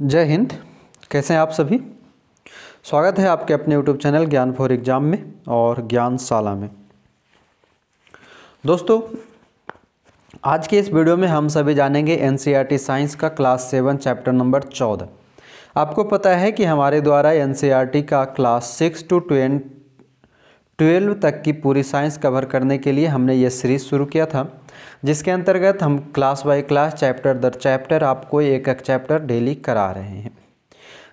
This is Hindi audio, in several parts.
जय हिंद कैसे हैं आप सभी स्वागत है आपके अपने YouTube channel Gyan for exam में और ज्ञान साला में दोस्तों आज के इस वीडियो में हम सभी जानेंगे एन e साइंस का क्लास सेवन चैप्टर नंबर चौदह आपको पता है कि हमारे द्वारा एन e का क्लास सिक्स टू ट्वेल्व तक की पूरी साइंस कवर करने के लिए हमने ये सीरीज़ शुरू किया था जिसके अंतर्गत हम क्लास बाय क्लास चैप्टर दर चैप्टर आपको एक एक चैप्टर डेली करा रहे हैं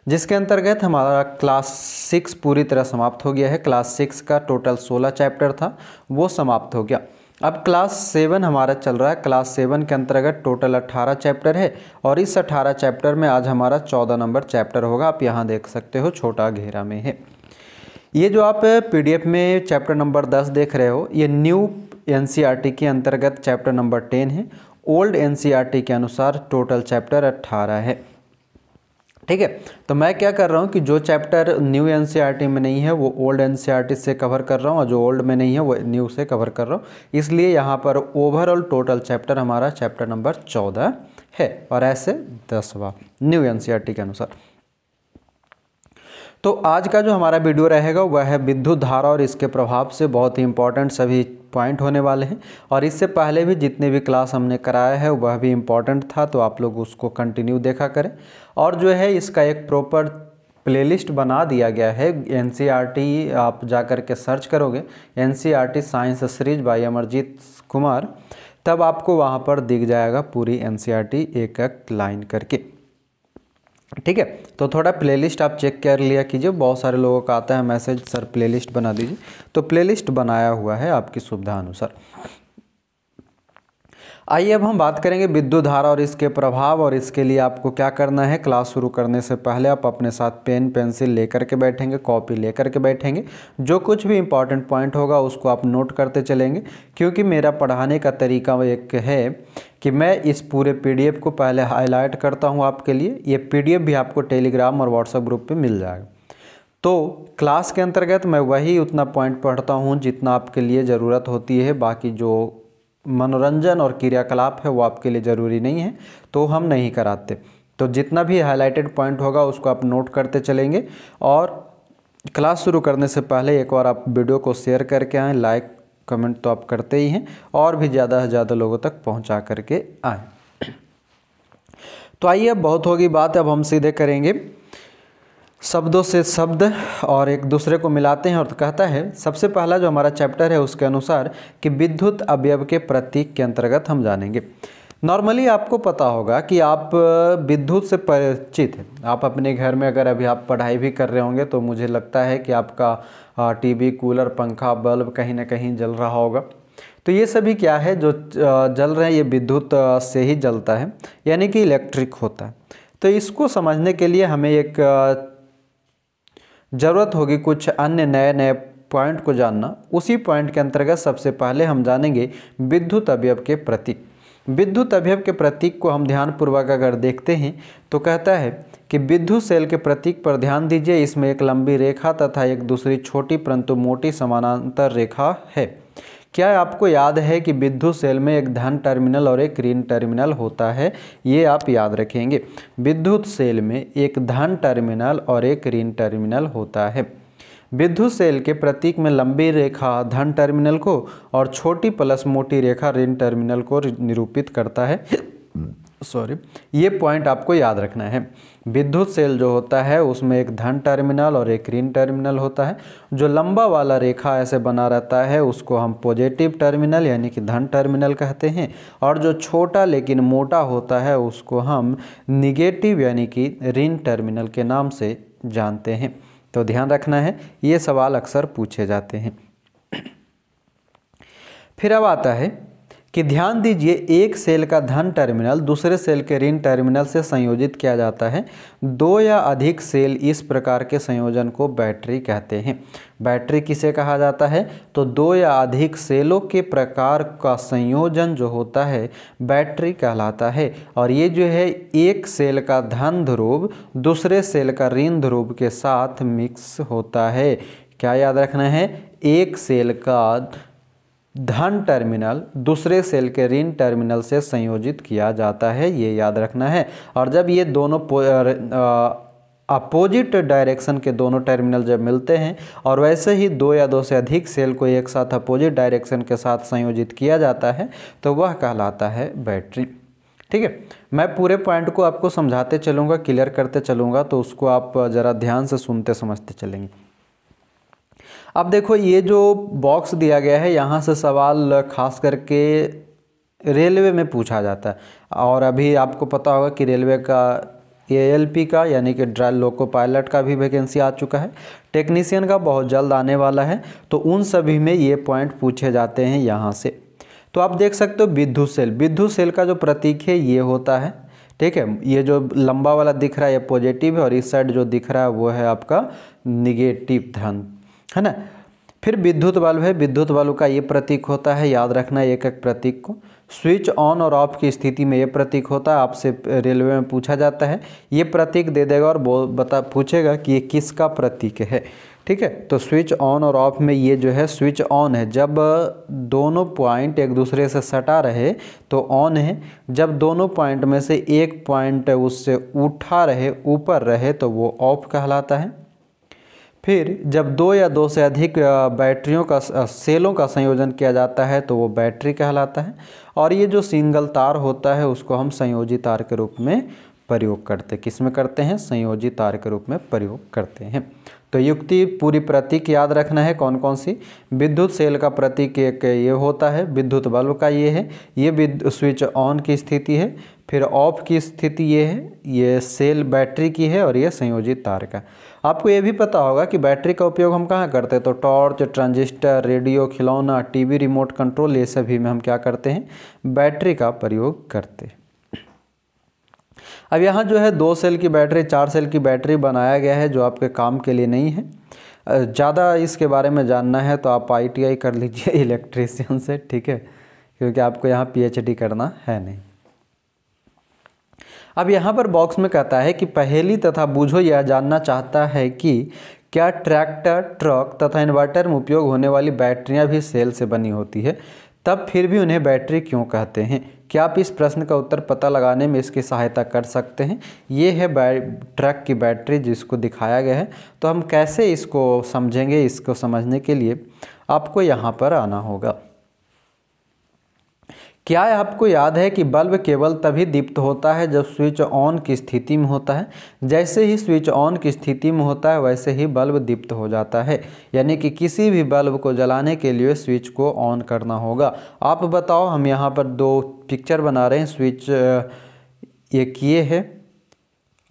जिसके अंतर्गत हमारा क्लास सिक्स पूरी तरह समाप्त हो गया है क्लास सिक्स का टोटल सोलह चैप्टर था वो समाप्त हो गया अब क्लास सेवन हमारा चल रहा है क्लास सेवन के अंतर्गत टोटल अट्ठारह चैप्टर है और इस अट्ठारह चैप्टर में आज हमारा चौदह नंबर चैप्टर होगा आप यहाँ देख सकते हो छोटा घेरा में है ये जो आप पीडीएफ में चैप्टर नंबर दस देख रहे हो ये न्यू एन के अंतर्गत चैप्टर नंबर टेन है ओल्ड एन के अनुसार टोटल चैप्टर अट्ठारह है ठीक है तो मैं क्या कर रहा हूँ कि जो चैप्टर न्यू एन में नहीं है वो ओल्ड एन से कवर कर रहा हूँ और जो ओल्ड में नहीं है वो न्यू से कवर कर रहा हूँ इसलिए यहाँ पर ओवरऑल टोटल चैप्टर हमारा चैप्टर नंबर चौदह है और ऐसे दसवा न्यू एन के अनुसार तो आज का जो हमारा वीडियो रहेगा वह है विद्युत धारा और इसके प्रभाव से बहुत ही इंपॉर्टेंट सभी पॉइंट होने वाले हैं और इससे पहले भी जितने भी क्लास हमने कराया है वह भी इम्पॉर्टेंट था तो आप लोग उसको कंटिन्यू देखा करें और जो है इसका एक प्रॉपर प्लेलिस्ट बना दिया गया है एन e आप जा करके के सर्च करोगे N science series by Amarjeet Kumar तब आपको वहाँ पर दिख जाएगा पूरी एन e एक एक लाइन करके ठीक है तो थोड़ा प्लेलिस्ट आप चेक कर लिया कीजिए बहुत सारे लोगों का आता है मैसेज सर प्लेलिस्ट बना दीजिए तो प्लेलिस्ट बनाया हुआ है आपकी सुविधा अनुसार आइए अब हम बात करेंगे विद्युत धारा और इसके प्रभाव और इसके लिए आपको क्या करना है क्लास शुरू करने से पहले आप अपने साथ पेन पेंसिल लेकर के बैठेंगे कॉपी लेकर के बैठेंगे जो कुछ भी इम्पॉर्टेंट पॉइंट होगा उसको आप नोट करते चलेंगे क्योंकि मेरा पढ़ाने का तरीका एक है कि मैं इस पूरे पीडीएफ को पहले हाईलाइट करता हूँ आपके लिए ये पीडीएफ भी आपको टेलीग्राम और व्हाट्सएप ग्रुप पे मिल जाएगा तो क्लास के अंतर्गत मैं वही उतना पॉइंट पढ़ता हूँ जितना आपके लिए ज़रूरत होती है बाकी जो मनोरंजन और क्रियाकलाप है वो आपके लिए ज़रूरी नहीं है तो हम नहीं कराते तो जितना भी हाईलाइटेड पॉइंट होगा उसको आप नोट करते चलेंगे और क्लास शुरू करने से पहले एक बार आप वीडियो को शेयर करके आएँ लाइक कमेंट तो आप करते ही हैं और भी ज़्यादा से ज़्यादा लोगों तक पहुंचा करके आए तो आइए अब बहुत होगी बात अब हम सीधे करेंगे शब्दों से शब्द और एक दूसरे को मिलाते हैं और कहता है सबसे पहला जो हमारा चैप्टर है उसके अनुसार कि विद्युत अवयव के प्रतीक के अंतर्गत हम जानेंगे नॉर्मली आपको पता होगा कि आप विद्युत से परिचित हैं आप अपने घर में अगर अभी आप पढ़ाई भी कर रहे होंगे तो मुझे लगता है कि आपका टीवी हाँ, कूलर पंखा बल्ब कहीं ना कहीं जल रहा होगा तो ये सभी क्या है जो जल रहे हैं ये विद्युत से ही जलता है यानी कि इलेक्ट्रिक होता है तो इसको समझने के लिए हमें एक ज़रूरत होगी कुछ अन्य नए नए पॉइंट को जानना उसी पॉइंट के अंतर्गत सबसे पहले हम जानेंगे विद्युत अवयव के प्रतीक विद्युत अवयव के प्रतीक को हम ध्यानपूर्वक अगर देखते हैं तो कहता है कि विद्युत सेल के प्रतीक पर ध्यान दीजिए इसमें एक लंबी रेखा तथा एक दूसरी छोटी परंतु मोटी समानांतर रेखा है क्या आपको याद है कि विद्युत सेल में एक धन टर्मिनल और एक ऋण टर्मिनल होता है ये आप याद रखेंगे विद्युत सेल में एक धन टर्मिनल और एक ऋण टर्मिनल होता है विद्युत सेल के प्रतीक में लंबी रेखा धन टर्मिनल को और छोटी प्लस मोटी रेखा ऋण टर्मिनल को निरूपित करता है सॉरी ये पॉइंट आपको याद रखना है विद्युत सेल जो होता है उसमें एक धन टर्मिनल और एक ऋण टर्मिनल होता है जो लंबा वाला रेखा ऐसे बना रहता है उसको हम पॉजिटिव टर्मिनल यानी कि धन टर्मिनल कहते हैं और जो छोटा लेकिन मोटा होता है उसको हम निगेटिव यानी कि ऋण टर्मिनल के नाम से जानते हैं तो ध्यान रखना है ये सवाल अक्सर पूछे जाते हैं फिर अब आता है कि ध्यान दीजिए एक सेल का धन टर्मिनल दूसरे सेल के ऋण टर्मिनल से संयोजित किया जाता है दो या अधिक सेल इस प्रकार के संयोजन को बैटरी कहते हैं बैटरी किसे कहा जाता है तो दो या अधिक सेलों के प्रकार का संयोजन जो होता है बैटरी कहलाता है और ये जो है एक सेल का धन ध्रुव दूसरे सेल का ऋण ध्रुव के साथ मिक्स होता है क्या याद रखना है एक सेल का धन टर्मिनल दूसरे सेल के ऋण टर्मिनल से संयोजित किया जाता है ये याद रखना है और जब ये दोनों अपोजिट डायरेक्शन के दोनों टर्मिनल जब मिलते हैं और वैसे ही दो या दो से अधिक सेल को एक साथ अपोजिट डायरेक्शन के साथ संयोजित किया जाता है तो वह कहलाता है बैटरी ठीक है मैं पूरे पॉइंट को आपको समझाते चलूँगा क्लियर करते चलूँगा तो उसको आप ज़रा ध्यान से सुनते समझते चलेंगे अब देखो ये जो बॉक्स दिया गया है यहाँ से सवाल खास करके रेलवे में पूछा जाता है और अभी आपको पता होगा कि रेलवे का ए का यानी कि ड्राइव लोको पायलट का भी वैकेंसी आ चुका है टेक्नीसियन का बहुत जल्द आने वाला है तो उन सभी में ये पॉइंट पूछे जाते हैं यहाँ से तो आप देख सकते हो विद्युत सेल विद्युत सेल का जो प्रतीक है ये होता है ठीक है ये जो लंबा वाला दिख रहा है ये पॉजिटिव है और इस साइड जो दिख रहा है वो है आपका निगेटिव धन है ना फिर विद्युत बल्ब है विद्युत बल्ब का ये प्रतीक होता है याद रखना एक एक प्रतीक को स्विच ऑन और ऑफ की स्थिति में ये प्रतीक होता है आपसे रेलवे में पूछा जाता है ये प्रतीक दे देगा और बता पूछेगा कि ये किसका प्रतीक है ठीक है तो स्विच ऑन और ऑफ में ये जो है स्विच ऑन है जब दोनों पॉइंट एक दूसरे से सटा रहे तो ऑन है जब दोनों पॉइंट में से एक पॉइंट उससे उठा रहे ऊपर रहे तो वो ऑफ कहलाता है फिर जब दो या दो से अधिक बैटरियों का सेलों का संयोजन किया जाता है तो वो बैटरी कहलाता है और ये जो सिंगल तार होता है उसको हम संयोजी तार के रूप में प्रयोग करते किस में करते हैं संयोजी तार के रूप में प्रयोग करते हैं तो युक्ति पूरी प्रतीक याद रखना है कौन कौन सी विद्युत सेल का प्रतीक एक ये होता है विद्युत बल्ब का ये है ये स्विच ऑन की स्थिति है फिर ऑफ की स्थिति ये है ये सेल बैटरी की है और ये संयोजित तार का आपको ये भी पता होगा कि बैटरी का उपयोग हम कहाँ करते हैं तो टॉर्च ट्रांजिस्टर रेडियो खिलौना टीवी रिमोट कंट्रोल ये सभी में हम क्या करते हैं बैटरी का प्रयोग करते हैं अब यहाँ जो है दो सेल की बैटरी चार सेल की बैटरी बनाया गया है जो आपके काम के लिए नहीं है ज़्यादा इसके बारे में जानना है तो आप आई कर लीजिए इलेक्ट्रीशियन से ठीक है क्योंकि आपको यहाँ पीएचडी करना है नहीं अब यहाँ पर बॉक्स में कहता है कि पहली तथा बूझो यह जानना चाहता है कि क्या ट्रैक्टर ट्रक तथा इन्वर्टर में उपयोग होने वाली बैटरियाँ भी सेल से बनी होती है तब फिर भी उन्हें बैटरी क्यों कहते हैं क्या आप इस प्रश्न का उत्तर पता लगाने में इसकी सहायता कर सकते हैं ये है ट्रक की बैटरी जिसको दिखाया गया है तो हम कैसे इसको समझेंगे इसको समझने के लिए आपको यहाँ पर आना होगा क्या आपको याद है कि बल्ब केवल तभी दीप्त होता है जब स्विच ऑन की स्थिति में होता है जैसे ही स्विच ऑन की स्थिति में होता है वैसे ही बल्ब दीप्त हो जाता है यानी कि किसी भी बल्ब को जलाने के लिए स्विच को ऑन करना होगा आप बताओ हम यहाँ पर दो पिक्चर बना रहे हैं स्विच एक ये है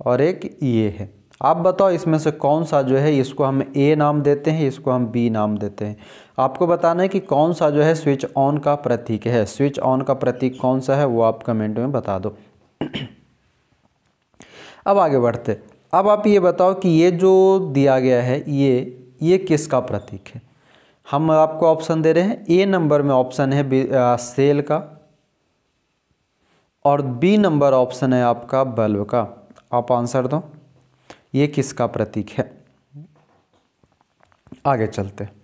और एक ये है आप बताओ इसमें से कौन सा जो है इसको हम ए नाम देते हैं इसको हम बी नाम देते हैं आपको बताना है कि कौन सा जो है स्विच ऑन का प्रतीक है स्विच ऑन का प्रतीक कौन सा है वो आप कमेंट में बता दो अब आगे बढ़ते अब आप ये बताओ कि ये जो दिया गया है ये ये किसका प्रतीक है हम आपको ऑप्शन दे रहे हैं ए नंबर में ऑप्शन है आ, सेल का और बी नंबर ऑप्शन है आपका बल्ब का आप आंसर दो ये किसका प्रतीक है आगे चलते हैं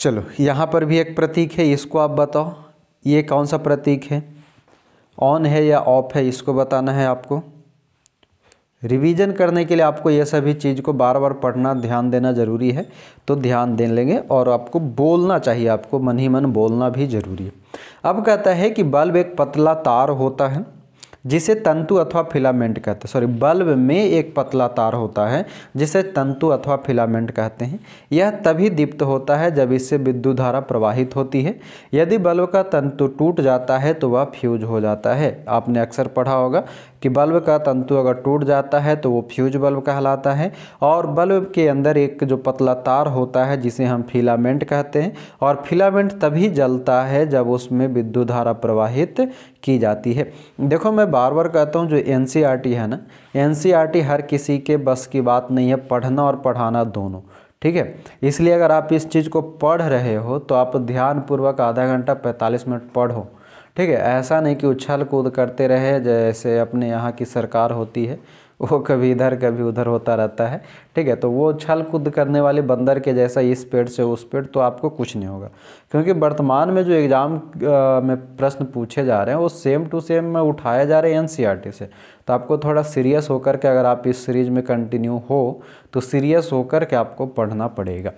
चलो यहाँ पर भी एक प्रतीक है इसको आप बताओ ये कौन सा प्रतीक है ऑन है या ऑफ है इसको बताना है आपको रिवीजन करने के लिए आपको ये सभी चीज़ को बार बार पढ़ना ध्यान देना ज़रूरी है तो ध्यान दे लेंगे और आपको बोलना चाहिए आपको मन ही मन बोलना भी ज़रूरी है अब कहता है कि बल्ब एक पतला तार होता है जिसे तंतु अथवा फिलामेंट कहते हैं सॉरी बल्ब में एक पतला तार होता है जिसे तंतु अथवा फिलामेंट कहते हैं यह तभी दीप्त होता है जब इससे विद्युत धारा प्रवाहित होती है यदि बल्ब का तंतु टूट जाता है तो वह फ्यूज हो जाता है आपने अक्सर पढ़ा होगा कि बल्ब का तंतु अगर टूट जाता है तो वो फ्यूज बल्ब कहलाता है और बल्ब के अंदर एक जो पतला तार होता है जिसे हम फिलामेंट कहते हैं और फिलामेंट तभी जलता है जब उसमें विद्युत धारा प्रवाहित की जाती है देखो मैं बार बार कहता हूँ जो एन है ना एन हर किसी के बस की बात नहीं है पढ़ना और पढ़ाना दोनों ठीक है इसलिए अगर आप इस चीज़ को पढ़ रहे हो तो आप ध्यानपूर्वक आधा घंटा 45 मिनट पढ़ो ठीक है ऐसा नहीं कि उछल कूद करते रहे जैसे अपने यहाँ की सरकार होती है वो कभी इधर कभी उधर होता रहता है ठीक है तो वो छल कूद करने वाले बंदर के जैसा इस पेड़ से उस पेड़ तो आपको कुछ नहीं होगा क्योंकि वर्तमान में जो एग्ज़ाम में प्रश्न पूछे जा रहे हैं वो सेम टू सेम में उठाए जा रहे हैं एन e से तो आपको थोड़ा सीरियस होकर के अगर आप इस सीरीज़ में कंटिन्यू हो तो सीरियस होकर के आपको पढ़ना पड़ेगा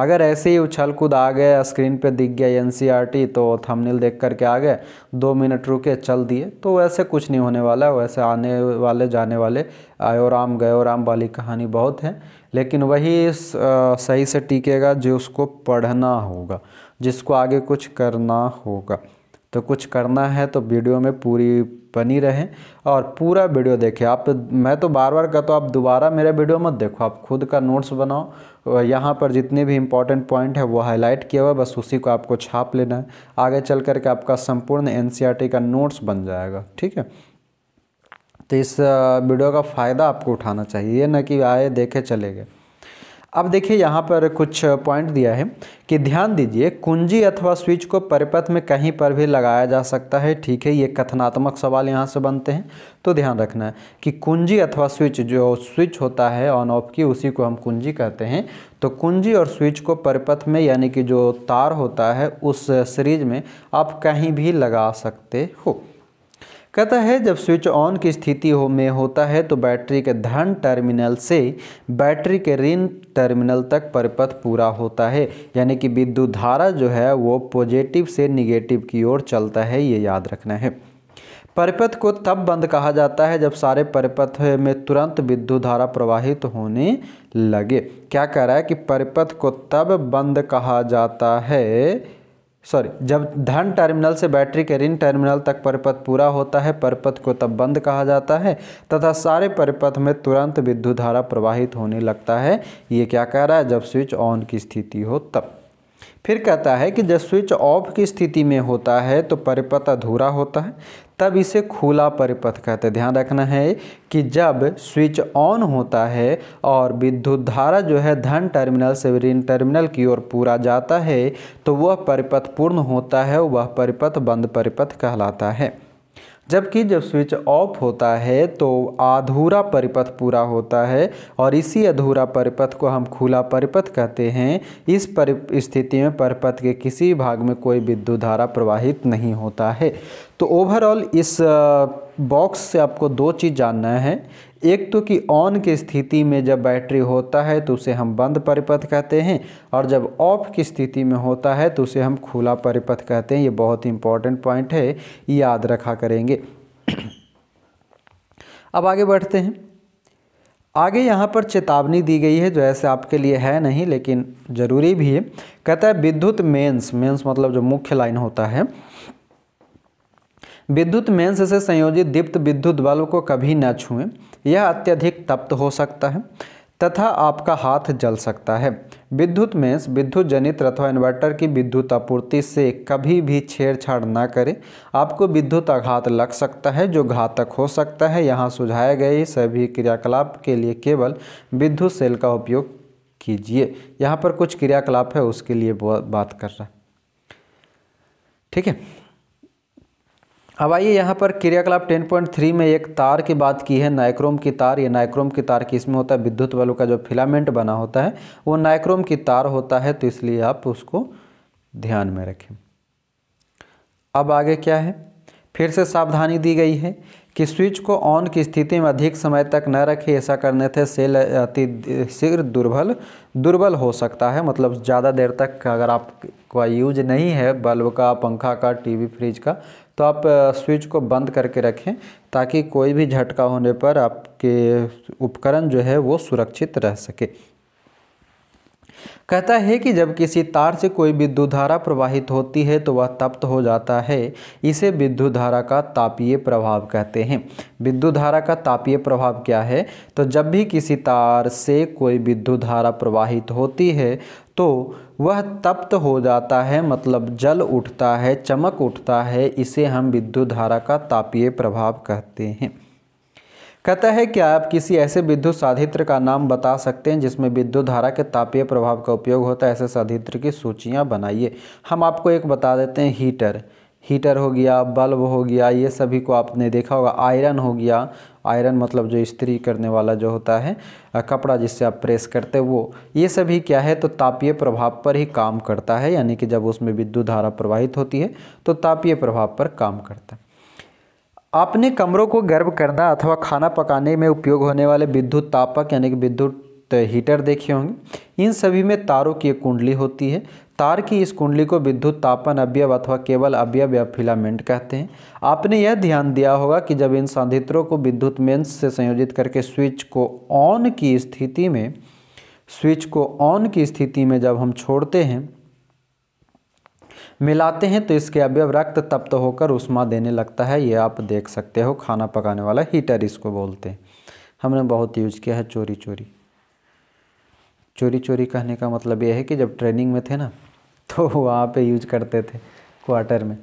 अगर ऐसे ही उछल कूद आ गया स्क्रीन पे दिख गया एन e तो थंबनेल देख करके आ गए दो मिनट रुके चल दिए तो वैसे कुछ नहीं होने वाला है वैसे आने वाले जाने वाले आयो राम गयो राम वाली कहानी बहुत है लेकिन वही सही से टिकेगा जो उसको पढ़ना होगा जिसको आगे कुछ करना होगा तो कुछ करना है तो वीडियो में पूरी बनी रहें और पूरा वीडियो देखें आप मैं तो बार बार कहता हूँ आप दोबारा मेरा वीडियो मत देखो आप खुद का नोट्स बनाओ यहाँ पर जितने भी इंपॉर्टेंट पॉइंट है वो हाईलाइट किया हुआ बस उसी को आपको छाप लेना है आगे चल करके आपका संपूर्ण एन e का नोट्स बन जाएगा ठीक है तो इस वीडियो का फ़ायदा आपको उठाना चाहिए ये ना कि आए देखे चले गए अब देखिए यहाँ पर कुछ पॉइंट दिया है कि ध्यान दीजिए कुंजी अथवा स्विच को परिपथ में कहीं पर भी लगाया जा सकता है ठीक है ये कथनात्मक सवाल यहाँ से बनते हैं तो ध्यान रखना है कि कुंजी अथवा स्विच जो स्विच होता है ऑन ऑफ की उसी को हम कुंजी कहते हैं तो कुंजी और स्विच को परिपथ में यानी कि जो तार होता है उस सीरीज में आप कहीं भी लगा सकते हो कहता है जब स्विच ऑन की स्थिति हो में होता है तो बैटरी के धन टर्मिनल से बैटरी के ऋण टर्मिनल तक परिपथ पूरा होता है यानी कि विद्युत धारा जो है वो पॉजिटिव से निगेटिव की ओर चलता है ये याद रखना है परिपथ को तब बंद कहा जाता है जब सारे परिपथ में तुरंत विद्युत धारा प्रवाहित होने लगे क्या कह रहा है कि परिपथ को तब बंद कहा जाता है सॉरी जब धन टर्मिनल से बैटरी के ऋण टर्मिनल तक परिपथ पूरा होता है परिपथ को तब बंद कहा जाता है तथा सारे परिपथ में तुरंत विद्युत धारा प्रवाहित होने लगता है ये क्या कह रहा है जब स्विच ऑन की स्थिति हो तब फिर कहता है कि जब स्विच ऑफ की स्थिति में होता है तो परिपथ अधूरा होता है तब इसे खुला परिपथ कहते हैं ध्यान रखना है कि जब स्विच ऑन होता है और विद्युत धारा जो है धन टर्मिनल से ऋण टर्मिनल की ओर पूरा जाता है तो वह परिपथ पूर्ण होता है वह परिपथ बंद परिपथ कहलाता है जबकि जब स्विच ऑफ होता है तो अधूरा परिपथ पूरा होता है और इसी अधूरा परिपथ को हम खुला परिपथ कहते हैं इस परि स्थिति में परिपथ के किसी भाग में कोई विद्युत धारा प्रवाहित नहीं होता है तो ओवरऑल इस बॉक्स से आपको दो चीज़ जानना है एक तो कि ऑन की स्थिति में जब बैटरी होता है तो उसे हम बंद परिपथ कहते हैं और जब ऑफ की स्थिति में होता है तो उसे हम खुला परिपथ कहते हैं ये बहुत इंपॉर्टेंट पॉइंट है याद रखा करेंगे अब आगे बढ़ते हैं आगे यहाँ पर चेतावनी दी गई है जो ऐसे आपके लिए है नहीं लेकिन ज़रूरी भी है कहता है विद्युत मेंस मेंस मतलब जो मुख्य लाइन होता है विद्युत मेंस से संयोजित दीप्त विद्युत बल्ब को कभी न छुएं यह अत्यधिक तप्त हो सकता है तथा आपका हाथ जल सकता है विद्युत मेंस विद्युत जनित अथवा इन्वर्टर की विद्युत आपूर्ति से कभी भी छेड़छाड़ ना करें आपको विद्युत आघात लग सकता है जो घातक हो सकता है यहाँ सुझाए गए सभी क्रियाकलाप के लिए केवल विद्युत सेल का उपयोग कीजिए यहाँ पर कुछ क्रियाकलाप है उसके लिए बात कर रहा है ठीक है अब आइए यहाँ पर क्रियाकलाप 10.3 में एक तार की बात की है नाइक्रोम की तार ये नाइक्रोम की तार किसमें होता है विद्युत बलों का जो फिलामेंट बना होता है वो नाइक्रोम की तार होता है तो इसलिए आप उसको ध्यान में रखें अब आगे क्या है फिर से सावधानी दी गई है कि स्विच को ऑन की स्थिति में अधिक समय तक न रखें ऐसा करने से सेल अति शीघ्र दुर्बल दुर्बल हो सकता है मतलब ज़्यादा देर तक अगर आप का यूज नहीं है बल्ब का पंखा का टीवी फ्रिज का तो आप स्विच को बंद करके रखें ताकि कोई भी झटका होने पर आपके उपकरण जो है वो सुरक्षित रह सके कहता है कि जब किसी तार से कोई विद्युत धारा प्रवाहित होती है तो वह तप्त हो जाता है इसे विद्युत धारा का तापीय प्रभाव कहते हैं विद्युत धारा का तापीय प्रभाव क्या है तो जब भी किसी तार से कोई विद्युत धारा प्रवाहित होती है तो वह तप्त हो जाता है मतलब जल उठता है चमक उठता है इसे हम विद्युत धारा का तापीय प्रभाव कहते हैं कहता है क्या आप किसी ऐसे विद्युत साधित्र का नाम बता सकते हैं जिसमें विद्युत धारा के तापीय प्रभाव का उपयोग होता है ऐसे साधित्र की सूचियाँ बनाइए हम आपको एक बता देते हैं हीटर हीटर हो गया बल्ब हो गया ये सभी को आपने देखा होगा आयरन हो गया आयरन मतलब जो इस्त्री करने वाला जो होता है कपड़ा जिससे आप प्रेस करते वो ये सभी क्या है तो तापीय प्रभाव पर ही काम करता है यानी कि जब उसमें विद्युत धारा प्रवाहित होती है तो तापीय प्रभाव पर काम करता है अपने कमरों को गर्म करना अथवा खाना पकाने में उपयोग होने वाले विद्युत तापक यानी कि विद्युत हीटर देखे होंगे इन सभी में तारों की एक कुंडली होती है तार की इस कुंडली को विद्युत तापन अवयव अथवा केवल अवयव या फिलामेंट कहते हैं आपने यह ध्यान दिया होगा कि जब इन संधित्रों को विद्युत मेंस से संयोजित करके स्विच को ऑन की स्थिति में स्विच को ऑन की स्थिति में जब हम छोड़ते हैं मिलाते हैं तो इसके अवयव रक्त तप्त होकर उष्मा देने लगता है ये आप देख सकते हो खाना पकाने वाला हीटर इसको बोलते हैं हमने बहुत यूज किया है चोरी चोरी चोरी चोरी कहने का मतलब ये है कि जब ट्रेनिंग में थे ना तो वहाँ पे यूज करते थे क्वार्टर में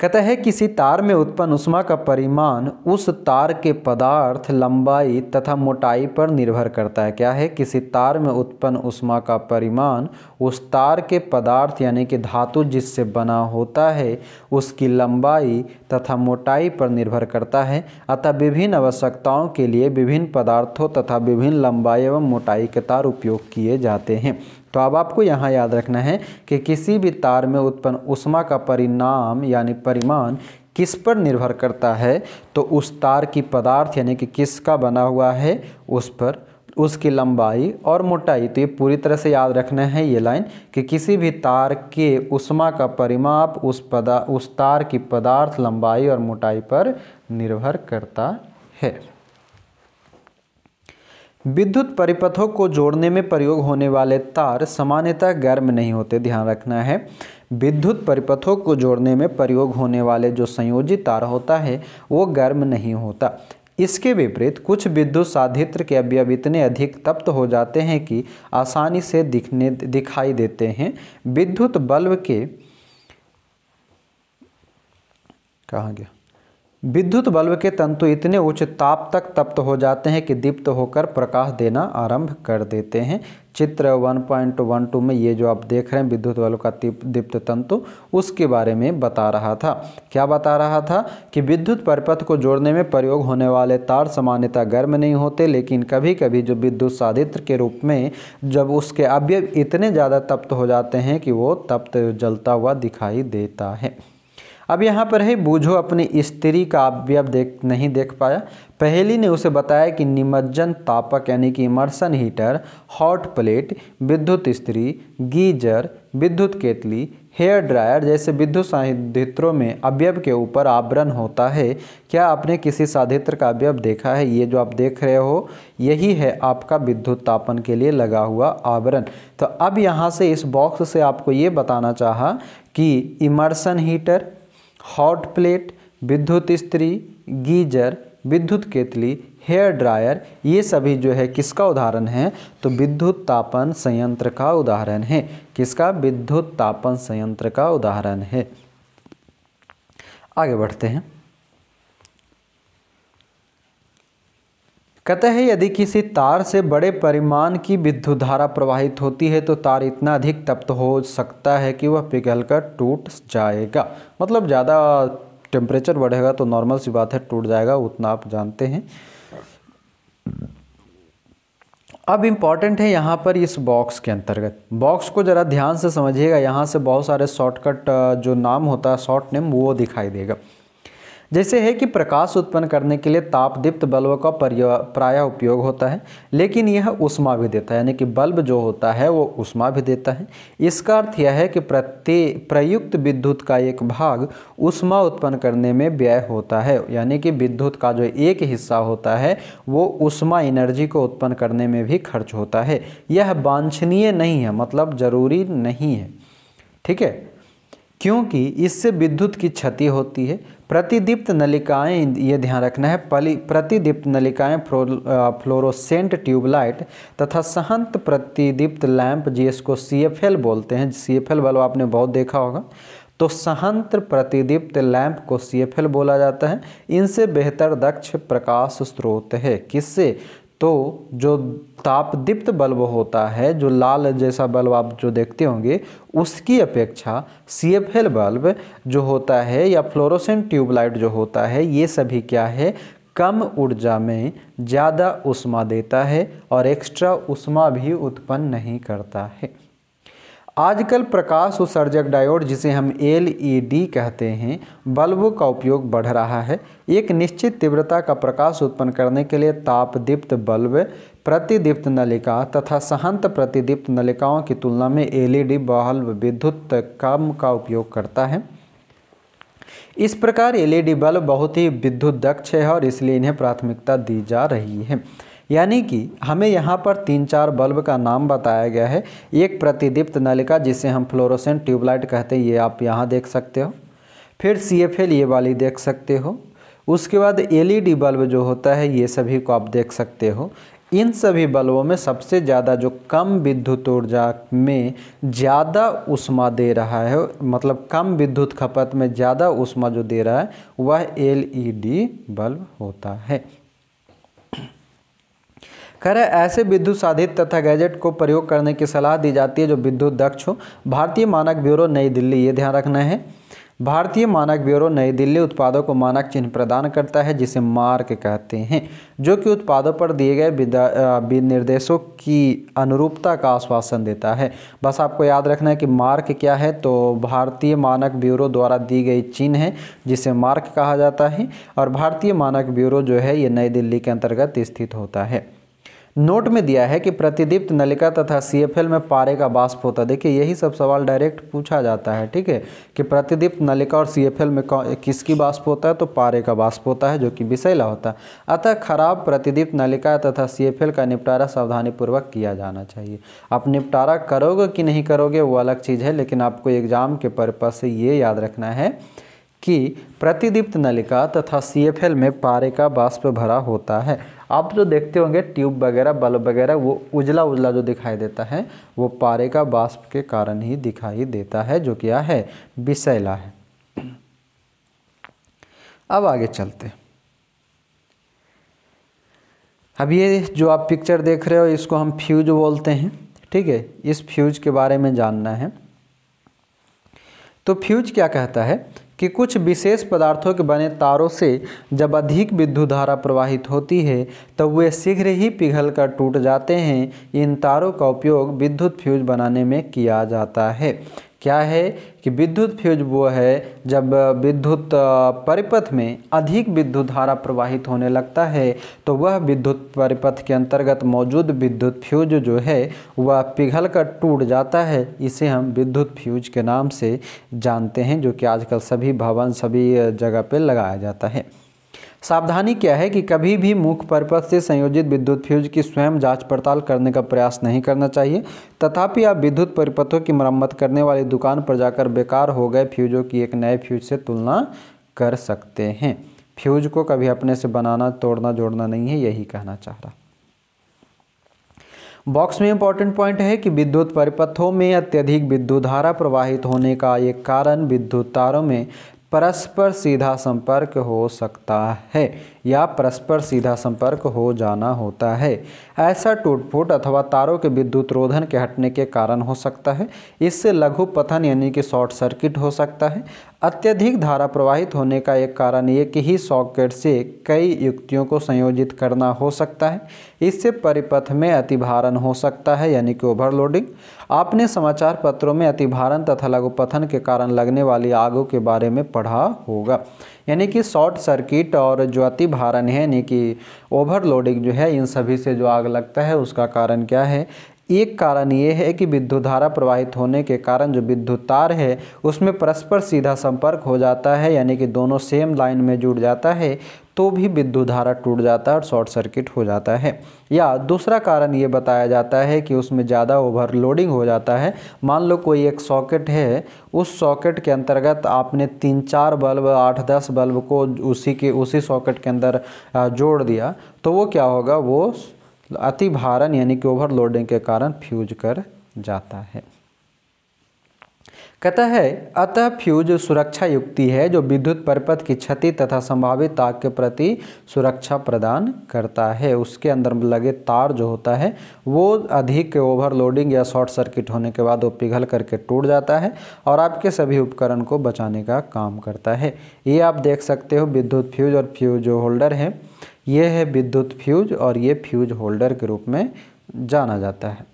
कहता है किसी तार में उत्पन्न उष्मा का परिमाण उस तार के पदार्थ लंबाई तथा मोटाई पर निर्भर करता है क्या है किसी तार में उत्पन्न उष्मा का परिमाण उस तार के पदार्थ यानी कि धातु जिससे बना होता है उसकी लंबाई तथा मोटाई पर निर्भर करता है अतः विभिन्न आवश्यकताओं के लिए विभिन्न पदार्थों तथा विभिन्न लंबाई एवं मोटाई के तार उपयोग किए जाते हैं तो अब आपको यहाँ याद रखना है कि किसी भी तार में उत्पन्न उष्मा का परिणाम यानी परिमाण किस पर निर्भर करता है तो उस तार की पदार्थ यानी कि किसका बना हुआ है उस पर उसकी लंबाई और मोटाई तो ये पूरी तरह से याद रखना है ये लाइन कि किसी भी तार के उष्मा का परिमाप उस पदा उस तार की पदार्थ लंबाई और मोटाई पर निर्भर करता है विद्युत परिपथों को जोड़ने में प्रयोग होने वाले तार सामान्यतः गर्म नहीं होते ध्यान रखना है विद्युत परिपथों को जोड़ने में प्रयोग होने वाले जो संयोजित तार होता है वो गर्म नहीं होता इसके विपरीत कुछ विद्युत साधित्र के अवयव इतने अधिक तप्त हो जाते हैं कि आसानी से दिखने दिखाई देते हैं विद्युत बल्ब के कहा गया विद्युत बल्ब के तंतु इतने उच्च ताप तक तप्त हो जाते हैं कि दीप्त होकर प्रकाश देना आरंभ कर देते हैं चित्र 1.12 में ये जो आप देख रहे हैं विद्युत बल्ब का दीप्त तंतु उसके बारे में बता रहा था क्या बता रहा था कि विद्युत परिपथ को जोड़ने में प्रयोग होने वाले तार सामान्यतः गर्म नहीं होते लेकिन कभी कभी जो विद्युत साधित्र के रूप में जब उसके अवयव इतने ज़्यादा तप्त हो जाते हैं कि वो तप्त जलता हुआ दिखाई देता है अब यहाँ पर है बूझो अपनी स्त्री का अवयव देख नहीं देख पाया पहली ने उसे बताया कि निमज्जन तापक यानी कि इमर्सन हीटर हॉट प्लेट विद्युत स्त्री गीजर विद्युत केतली हेयर ड्रायर जैसे विद्युत साधित्रों में अवयव के ऊपर आवरण होता है क्या आपने किसी साधित्र का अवयव देखा है ये जो आप देख रहे हो यही है आपका विद्युत तापन के लिए लगा हुआ आवरण तो अब यहाँ से इस बॉक्स से आपको ये बताना चाहा कि इमर्सन हीटर हॉट प्लेट विद्युत स्त्री गीजर विद्युत केतली हेयर ड्रायर ये सभी जो है किसका उदाहरण है तो विद्युत तापन संयंत्र का उदाहरण है किसका विद्युत तापन संयंत्र का उदाहरण है आगे बढ़ते हैं कहते हैं यदि किसी तार से बड़े परिमाण की विद्युत धारा प्रवाहित होती है तो तार इतना अधिक तप्त हो सकता है कि वह पिघल कर टूट जाएगा मतलब ज़्यादा टेम्परेचर बढ़ेगा तो नॉर्मल सी बात है टूट जाएगा उतना आप जानते हैं अब इम्पॉर्टेंट है यहाँ पर इस बॉक्स के अंतर्गत बॉक्स को ज़रा ध्यान से समझिएगा यहाँ से बहुत सारे शॉर्टकट जो नाम होता है शॉर्ट नेम वो दिखाई देगा जैसे है कि प्रकाश उत्पन्न करने के लिए तापदीप्त बल्ब का प्राय उपयोग होता है लेकिन यह उष्मा भी देता है यानी कि बल्ब जो होता है वो उष्मा भी देता है इसका अर्थ यह है कि प्रत्ये प्रयुक्त विद्युत का एक भाग उष्मा उत्पन्न करने में व्यय होता है यानी कि विद्युत का जो एक हिस्सा होता है वो उष्मा एनर्जी को उत्पन्न करने में भी खर्च होता है यह वांछनीय नहीं है मतलब ज़रूरी नहीं है ठीक है क्योंकि इससे विद्युत की क्षति होती है प्रतिदीप्त नलिकाएं ये ध्यान रखना है पली प्रतिदीप्त नलिकाएं फ्लोरोसेंट ट्यूबलाइट तथा सहंत प्रतिदीप्त लैंप जिसको सी एफ एल बोलते हैं सी एफ एल वालों आपने बहुत देखा होगा तो सहंत प्रतिदीप्त लैंप को सी एफ एल बोला जाता है इनसे बेहतर दक्ष प्रकाश स्रोत है किससे तो जो ताप दीप्त बल्ब होता है जो लाल जैसा बल्ब आप जो देखते होंगे उसकी अपेक्षा सी एफ एल बल्ब जो होता है या फ्लोरोसेंट ट्यूबलाइट जो होता है ये सभी क्या है कम ऊर्जा में ज़्यादा उष्मा देता है और एक्स्ट्रा उष्मा भी उत्पन्न नहीं करता है आजकल प्रकाश उत्सर्जक डायोड जिसे हम एल कहते हैं बल्ब का उपयोग बढ़ रहा है एक निश्चित तीव्रता का प्रकाश उत्पन्न करने के लिए तापदीप्त बल्ब प्रतिदीप्त नलिका तथा सहंत प्रतिदीप्त नलिकाओं की तुलना में एलईडी बल्ब विद्युत कम का उपयोग करता है इस प्रकार एलईडी बल्ब बहुत ही विद्युत दक्ष है और इसलिए इन्हें प्राथमिकता दी जा रही है यानी कि हमें यहाँ पर तीन चार बल्ब का नाम बताया गया है एक प्रतिदीप्त नलिका जिसे हम फ्लोरोसेंट ट्यूबलाइट कहते हैं ये आप यहाँ देख सकते हो फिर सी एफ एल ये वाली देख सकते हो उसके बाद एलईडी e बल्ब जो होता है ये सभी को आप देख सकते हो इन सभी बल्बों में सबसे ज़्यादा जो कम विद्युत ऊर्जा में ज़्यादा उष्मा दे रहा है मतलब कम विद्युत खपत में ज़्यादा उष्मा जो दे रहा है वह एलईडी e बल्ब होता है कह रहे ऐसे विद्युत साधित तथा गैजेट को प्रयोग करने की सलाह दी जाती है जो विद्युत दक्ष हो भारतीय मानक ब्यूरो नई दिल्ली ये ध्यान रखना है भारतीय मानक ब्यूरो नई दिल्ली उत्पादों को मानक चिन्ह प्रदान करता है जिसे मार्क कहते हैं जो कि उत्पादों पर दिए गए निर्देशों की अनुरूपता का आश्वासन देता है बस आपको याद रखना है कि मार्क क्या है तो भारतीय मानक ब्यूरो द्वारा दी गई चिन्ह है जिसे मार्क कहा जाता है और भारतीय मानक ब्यूरो जो है ये नई दिल्ली के अंतर्गत स्थित होता है नोट में दिया है कि प्रतिदीप्त नलिका तथा सीएफएल में पारे का बाष्प होता है देखिए यही सब सवाल डायरेक्ट पूछा जाता है ठीक है कि प्रतिदीप्त नलिका और सीएफएल में किसकी बाष्प होता है तो पारे का बाष्प होता है जो कि विषैला होता है अतः खराब प्रतिदीप्त नलिका तथा सीएफएल का निपटारा सावधानीपूर्वक किया जाना चाहिए आप निपटारा करोगे कि नहीं करोगे वो अलग चीज़ है लेकिन आपको एग्ज़ाम के पर्पज़ से ये याद रखना है कि प्रतिदीप्त नलिका तथा एल में पारे का बाष्प भरा होता है आप जो देखते होंगे ट्यूब वगैरह बल्ब वगैरह वो उजला उजला जो दिखाई देता है वो पारे का बाष्प के कारण ही दिखाई देता है जो क्या है विशैला है अब आगे चलते अब ये जो आप पिक्चर देख रहे हो इसको हम फ्यूज बोलते हैं ठीक है इस फ्यूज के बारे में जानना है तो फ्यूज क्या कहता है कि कुछ विशेष पदार्थों के बने तारों से जब अधिक विद्युत धारा प्रवाहित होती है तब वे शीघ्र ही पिघल कर टूट जाते हैं इन तारों का उपयोग विद्युत फ्यूज बनाने में किया जाता है क्या है कि विद्युत फ्यूज वो है जब विद्युत परिपथ में अधिक विद्युत धारा प्रवाहित होने लगता है तो वह विद्युत परिपथ के अंतर्गत मौजूद विद्युत फ्यूज जो है वह पिघल कर टूट जाता है इसे हम विद्युत फ्यूज के नाम से जानते हैं जो कि आजकल सभी भवन सभी जगह पर लगाया जाता है सावधानी क्या है कि कभी भी मुख्य पर्पज से संयोजित विद्युत फ्यूज की स्वयं जांच पड़ताल करने का प्रयास नहीं करना चाहिए तथापि आप विद्युत परिपथों की मरम्मत करने वाली दुकान पर जाकर बेकार हो गए फ्यूजों की एक नए फ्यूज से तुलना कर सकते हैं फ्यूज को कभी अपने से बनाना तोड़ना जोड़ना नहीं है यही कहना चाह रहा बॉक्स में इंपॉर्टेंट पॉइंट है कि विद्युत परिपथों में अत्यधिक विद्युत धारा प्रवाहित होने का एक कारण विद्युत तारों में परस्पर सीधा संपर्क हो सकता है या परस्पर सीधा संपर्क हो जाना होता है ऐसा टूट फूट अथवा तारों के विद्युत रोधन के हटने के कारण हो सकता है इससे लघु पथन यानी कि शॉर्ट सर्किट हो सकता है अत्यधिक धारा प्रवाहित होने का एक कारण ये कि ही सॉकेट से कई युक्तियों को संयोजित करना हो सकता है इससे परिपथ में अतिभारण हो सकता है यानी कि ओवरलोडिंग आपने समाचार पत्रों में अतिभारण तथा लघुपथन के कारण लगने वाली आगों के बारे में पढ़ा होगा यानी कि शॉर्ट सर्किट और जो अति भारण है यानी कि ओवरलोडिंग जो है इन सभी से जो आग लगता है उसका कारण क्या है एक कारण ये है कि विद्युत धारा प्रवाहित होने के कारण जो विद्युत तार है उसमें परस्पर सीधा संपर्क हो जाता है यानी कि दोनों सेम लाइन में जुड़ जाता है तो भी विद्युत धारा टूट जाता है और शॉर्ट सर्किट हो जाता है या दूसरा कारण ये बताया जाता है कि उसमें ज़्यादा ओवरलोडिंग हो जाता है मान लो कोई एक सॉकेट है उस सॉकेट के अंतर्गत आपने तीन चार बल्ब आठ दस बल्ब को उसी के उसी सॉकेट के अंदर जोड़ दिया तो वो क्या होगा वो अति भारण यानी कि ओवरलोडिंग के कारण फ्यूज कर जाता है कहता है अतः फ्यूज सुरक्षा युक्ति है जो विद्युत परिपथ की क्षति तथा संभावित ताक के प्रति सुरक्षा प्रदान करता है उसके अंदर लगे तार जो होता है वो अधिक ओवरलोडिंग या शॉर्ट सर्किट होने के बाद वो पिघल करके टूट जाता है और आपके सभी उपकरण को बचाने का काम करता है ये आप देख सकते हो विद्युत फ्यूज और फ्यूज जो होल्डर है ये है विद्युत फ्यूज और ये फ्यूज होल्डर के रूप में जाना जाता है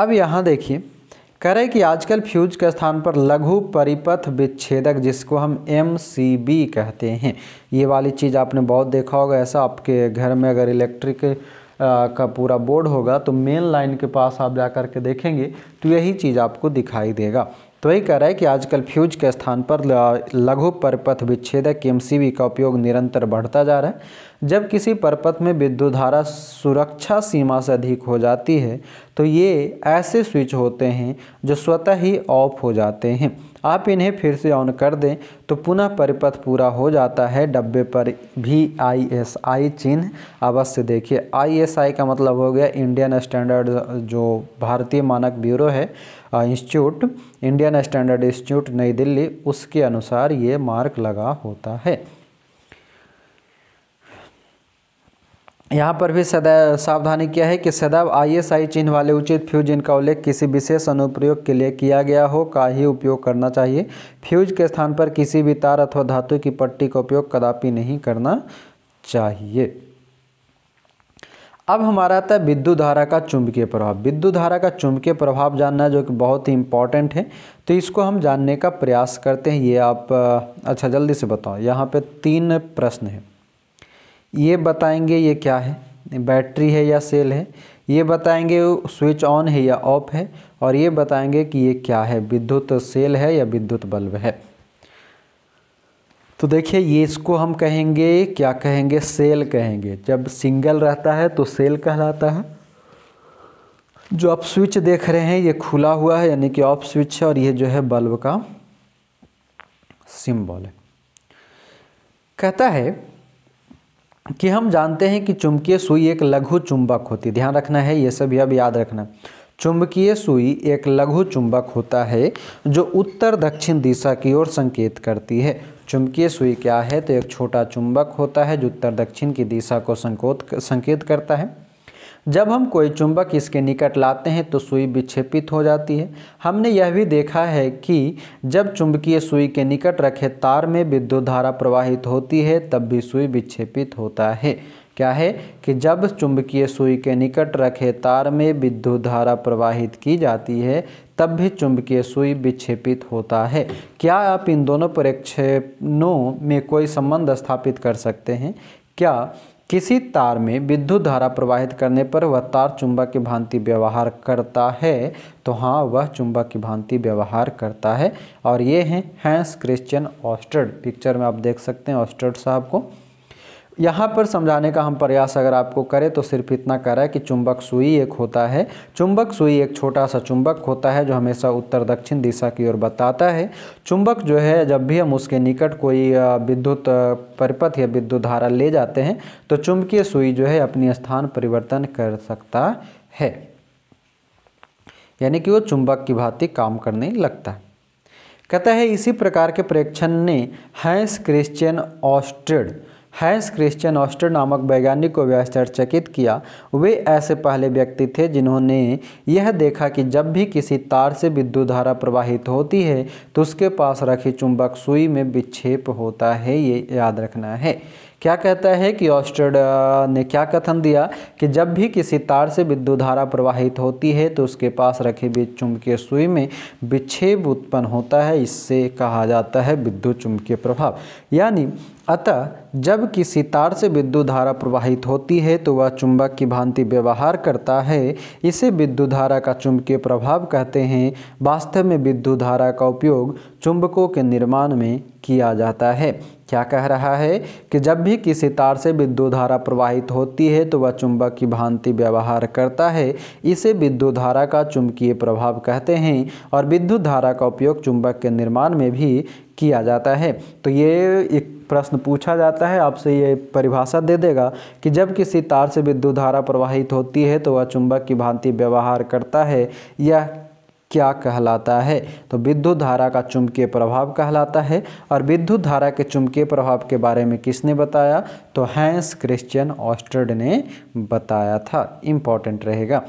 अब यहाँ देखिए कह रहे कि आजकल फ्यूज के स्थान पर लघु परिपथ विच्छेदक जिसको हम एम कहते हैं ये वाली चीज़ आपने बहुत देखा होगा ऐसा आपके घर में अगर इलेक्ट्रिक का पूरा बोर्ड होगा तो मेन लाइन के पास आप जा कर के देखेंगे तो यही चीज़ आपको दिखाई देगा तो यही कह रहा है कि आजकल फ्यूज के स्थान पर लघु परिपथ विच्छेदक एम का उपयोग निरंतर बढ़ता जा रहा है जब किसी परपथ में विद्युत धारा सुरक्षा सीमा से अधिक हो जाती है तो ये ऐसे स्विच होते हैं जो स्वतः ही ऑफ हो जाते हैं आप इन्हें फिर से ऑन कर दें तो पुनः परिपथ पूरा हो जाता है डब्बे पर भी आई एस आई चिन्ह अवश्य देखिए आई एस आई का मतलब हो गया इंडियन स्टैंडर्ड जो भारतीय मानक ब्यूरो है इंस्टीट्यूट इंडियन स्टैंडर्ड इंस्टीट्यूट नई दिल्ली उसके अनुसार ये मार्क लगा होता है यहाँ पर भी सदा सावधानी क्या है कि सदैव आईएसआई चिन्ह वाले उचित फ्यूज इनका उल्लेख किसी विशेष अनुप्रयोग के लिए किया गया हो का ही उपयोग करना चाहिए फ्यूज के स्थान पर किसी भी तार अथवा धातु की पट्टी का उपयोग कदापि नहीं करना चाहिए अब हमारा आता है विद्युत धारा का चुंबकीय प्रभाव विद्युत धारा का चुंबकीय प्रभाव जानना जो कि बहुत ही इंपॉर्टेंट है तो इसको हम जानने का प्रयास करते हैं ये आप अच्छा जल्दी से बताओ यहाँ पे तीन प्रश्न हैं ये बताएंगे ये क्या है बैटरी है या सेल है ये बताएंगे स्विच ऑन है या ऑफ है और ये बताएंगे कि ये क्या है विद्युत सेल है या विद्युत बल्ब है तो देखिए ये इसको हम कहेंगे क्या कहेंगे सेल कहेंगे जब सिंगल रहता है तो सेल कहलाता है जो आप स्विच देख रहे हैं ये खुला हुआ है यानी कि ऑफ स्विच है और ये जो है बल्ब का सिंबल है कहता है कि हम जानते हैं कि चुंबकीय सुई एक लघु चुंबक होती है ध्यान रखना है ये सब अब याद रखना चुंबकीय सुई एक लघु चुंबक होता है जो उत्तर दक्षिण दिशा की ओर संकेत करती है चुंबकीय सुई क्या है तो एक छोटा चुंबक होता है जो उत्तर दक्षिण की दिशा को संकोत संकेत करता है जब हम कोई चुंबक इसके निकट लाते हैं तो सुई विक्षेपित हो जाती है हमने यह भी देखा है कि जब चुंबकीय सुई के निकट रखे तार में विद्युत धारा प्रवाहित होती है तब भी सुई विक्षेपित होता है क्या है कि जब चुंबकीय सुई के निकट रखे तार में विद्युत धारा प्रवाहित की जाती है तब भी चुंबकीय सुई विक्षेपित होता है क्या आप इन दोनों प्रक्षेपणों में कोई संबंध स्थापित कर सकते हैं क्या किसी तार में विद्युत धारा प्रवाहित करने पर वह तार चुंबक की भांति व्यवहार करता है तो हाँ वह चुंबक की भांति व्यवहार करता है और ये हैं हैंस क्रिश्चियन ऑस्टर्ड पिक्चर में आप देख सकते हैं ऑस्टर्ड साहब को यहाँ पर समझाने का हम प्रयास अगर आपको करें तो सिर्फ इतना करा कि चुंबक सुई एक होता है चुंबक सुई एक छोटा सा चुंबक होता है जो हमेशा उत्तर दक्षिण दिशा की ओर बताता है चुंबक जो है जब भी हम उसके निकट कोई विद्युत परिपथ या विद्युत धारा ले जाते हैं तो चुंबकीय सुई जो है अपनी स्थान परिवर्तन कर सकता है यानी कि वो चुंबक की भांति काम करने लगता है कहता है इसी प्रकार के प्रेक्षण ने Hans Christian ऑस्ट्रेड Hans Christian oyster नामक वैज्ञानिक को व्यस्तरचकित किया वे ऐसे पहले व्यक्ति थे जिन्होंने यह देखा कि जब भी किसी तार से विद्युत धारा प्रवाहित होती है तो उसके पास रखी चुंबक सुई में विक्षेप होता है ये याद रखना है क्या कहता है कि ऑस्टर्ड ने क्या कथन दिया कि जब भी किसी तार से विद्युत धारा प्रवाहित होती है तो उसके पास रखे हुए चुंबकीय सुई में विक्षेप उत्पन्न होता है इससे कहा जाता है विद्युत चुंबकीय प्रभाव यानी अतः जब किसी तार से विद्युत धारा प्रवाहित होती है तो वह चुंबक की भांति व्यवहार करता है इसे विद्युत धारा का चुंबकीय प्रभाव कहते हैं वास्तव में विद्युत धारा का उपयोग चुंबकों के निर्माण में किया जाता है क्या कह रहा है कि जब भी किसी तार से विद्युत धारा प्रवाहित होती है तो वह चुंबक की भांति व्यवहार करता है इसे विद्युत धारा का चुंबकीय प्रभाव कहते हैं और विद्युत धारा का उपयोग चुंबक के निर्माण में भी किया जाता है तो ये एक प्रश्न पूछा जाता है आपसे ये परिभाषा दे देगा कि जब किसी तार से विद्युत धारा प्रवाहित होती है तो वह चुंबक की भांति व्यवहार करता है यह क्या कहलाता है तो विद्युत धारा का चुंबकीय प्रभाव कहलाता है और विद्युत धारा के चुंबकीय प्रभाव के बारे में किसने बताया तो हैंस क्रिश्चियन ऑस्टर्ड ने बताया था इम्पॉर्टेंट रहेगा